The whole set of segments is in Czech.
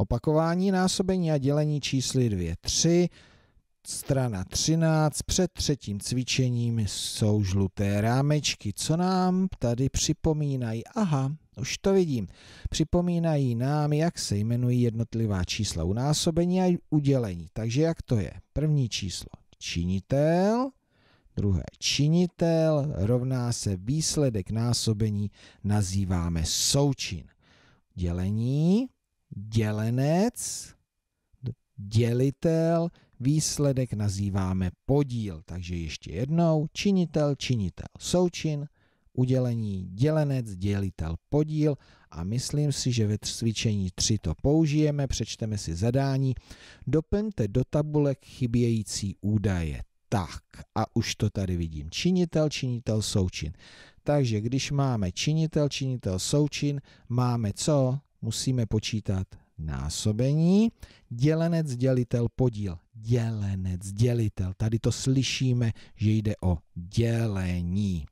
Opakování násobení a dělení čísly 2, 3, strana 13, před třetím cvičením jsou žluté rámečky, co nám tady připomínají. Aha, už to vidím. Připomínají nám, jak se jmenují jednotlivá čísla u násobení a u dělení. Takže jak to je? První číslo činitel, druhé činitel rovná se výsledek násobení, nazýváme součin. Dělení dělenec, dělitel, výsledek nazýváme podíl. Takže ještě jednou, činitel, činitel, součin, udělení, dělenec, dělitel, podíl a myslím si, že ve cvičení 3 to použijeme, přečteme si zadání, doplňte do tabulek chybějící údaje. Tak, a už to tady vidím. Činitel, činitel, součin. Takže když máme činitel, činitel, součin, máme co? musíme počítat násobení, dělenec, dělitel, podíl, dělenec, dělitel. Tady to slyšíme, že jde o dělení.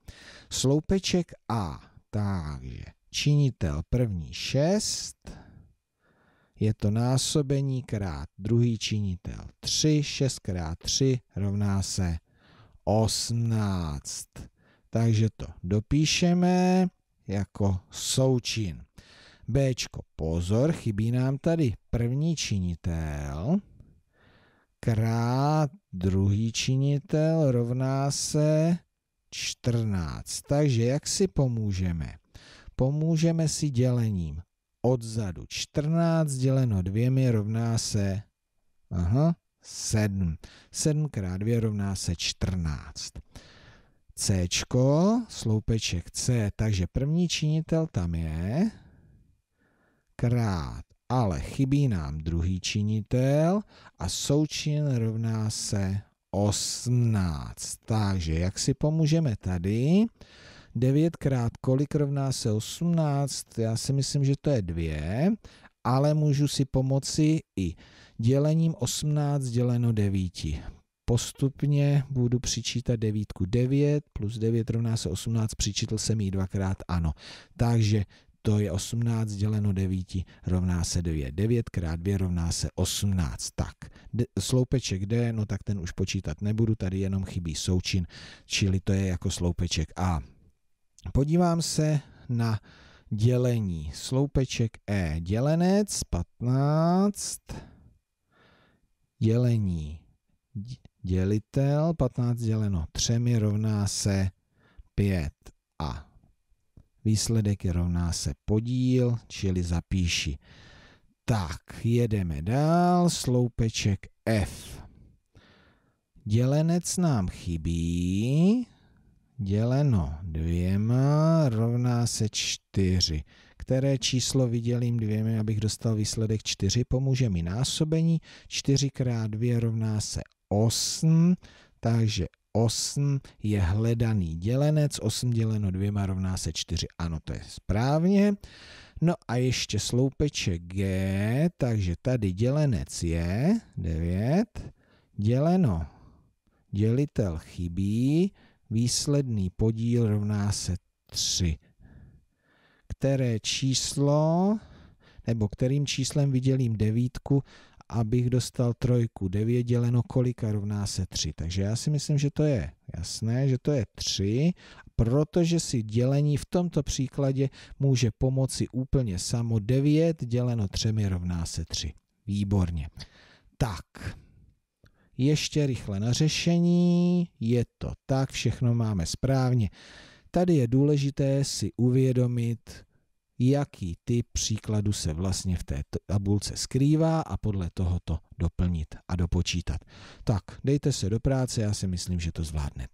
Sloupeček A, takže činitel první 6, je to násobení krát druhý činitel 3, 6 krát 3 rovná se 18. Takže to dopíšeme jako součin. B. Pozor, chybí nám tady první činitel. Krát druhý činitel rovná se 14. Takže jak si pomůžeme? Pomůžeme si dělením odzadu. 14 děleno dvěmi rovná se aha, 7. 7 krát 2 rovná se 14. C, sloupeček C, takže první činitel tam je, krát, ale chybí nám druhý činitel a součin rovná se 18. Takže jak si pomůžeme tady? 9 krát kolik rovná se 18? Já si myslím, že to je 2, ale můžu si pomoci i dělením 18 děleno 9. Postupně budu přičítat devítku 9 plus 9 rovná se 18, přičítl jsem ji dvakrát, ano. Takže to je 18 děleno 9 rovná se 9. 9 krát 2 rovná se 18. Tak, D sloupeček D, no tak ten už počítat nebudu, tady jenom chybí součin, čili to je jako sloupeček A. Podívám se na dělení. Sloupeček E dělenec 15 dělení dělitel 15 děleno 3 rovná se 5 a výsledek je rovná se podíl, čili zapíši. Tak, jedeme dál, sloupeček F. Dělenec nám chybí, děleno dvěma rovná se čtyři. Které číslo vydělím dvěmi, abych dostal výsledek čtyři? Pomůže mi násobení. 4 krát 2 rovná se 8, takže 8 je hledaný dělenec, 8 děleno dvěma rovná se 4, ano, to je správně. No a ještě sloupeček G, takže tady dělenec je 9, děleno, dělitel chybí, výsledný podíl rovná se 3. Které číslo, nebo kterým číslem vydělím devítku abych dostal trojku. 9 děleno kolika rovná se 3. Takže já si myslím, že to je jasné, že to je 3, protože si dělení v tomto příkladě může pomoci úplně samo 9 děleno 3 rovná se 3. Výborně. Tak, ještě rychle na řešení, je to tak, všechno máme správně. Tady je důležité si uvědomit, jaký typ příkladu se vlastně v té tabulce skrývá a podle toho to doplnit a dopočítat. Tak, dejte se do práce, já si myslím, že to zvládnete.